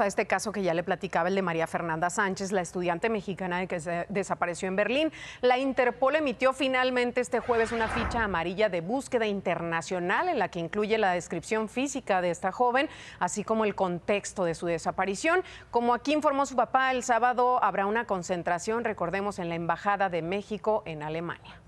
a este caso que ya le platicaba el de María Fernanda Sánchez, la estudiante mexicana que desapareció en Berlín. La Interpol emitió finalmente este jueves una ficha amarilla de búsqueda internacional en la que incluye la descripción física de esta joven, así como el contexto de su desaparición. Como aquí informó su papá, el sábado habrá una concentración, recordemos, en la Embajada de México en Alemania.